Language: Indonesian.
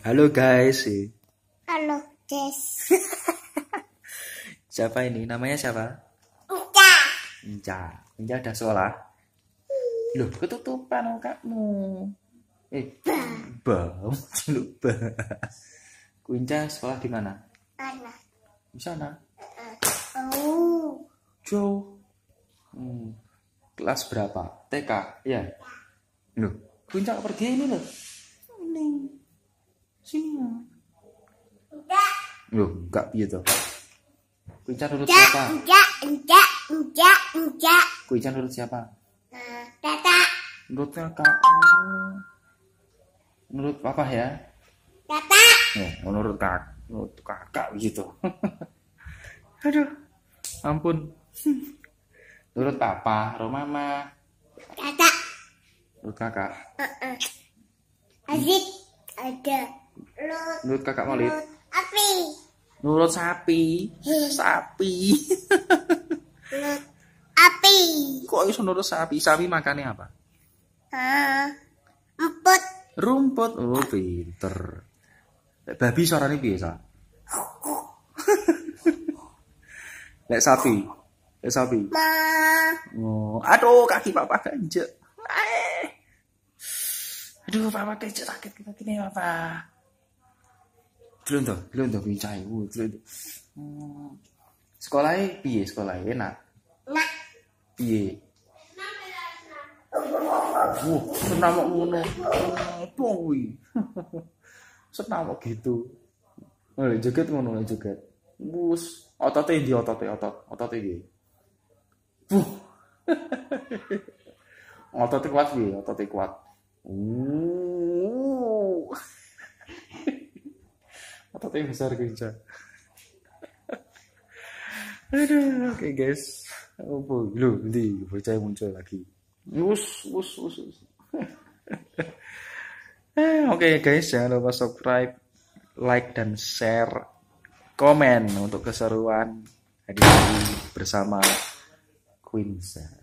Halo guys. Halo guys. siapa ini? Namanya siapa? Inca. Inca. Inca ada sekolah. Loh, ketutupan kamu. Eh, bau lupa. Inca sekolah di mana? Mana? Di sana. Eh, oh. Jauh. Hmm. Kelas berapa? TK, ya. ya. Loh, Inca pergi ini loh. Ini. Sini ya. Enggak. Loh, enggak piye to? Kuwi can siapa? Enggak, enggak, enggak, enggak. Kuwi can siapa? Kakak. Nah, ya? oh, nurut kakak. Menurut papa ya? Kakak. Eh, menurut kak menurut kakak begitu. Aduh. Ampun. menurut papa, nurut mama. menurut Nurut kakak. Uh -uh. Azik ada. Menurut kakak Maulid. Api. Nurut sapi. Hmm. Sapi. Nurut api. Kok iso nurut sapi? Sapi makannya apa? Uh, rumput. Rumput. Oh, pinter. Babi suaranya biasa. Lek sapi. Lek sapi. Ma. Oh, aduh kaki papa ganjek. Aduh, papa ganjek sakit kaki ini papa. Belum tuh belum tuh bocah iku, belum. tuh hmm, sekolahnya e piye sekolahnya e enak? Enak. Piye? Wah, senamok ngono. Hmm, apa Senamok gitu. Oleh joget ngono oleh joget. Wus, otote di otote otot, otote ndi? Wuh. otote kuat piye? Otote kuat. Uh. Tapi besar kerja aduh oke okay, guys apa lu nanti percaya muncul lagi us us us, us. Eh, oke okay, guys jangan lupa subscribe like dan share komen untuk keseruan hari ini bersama Queensa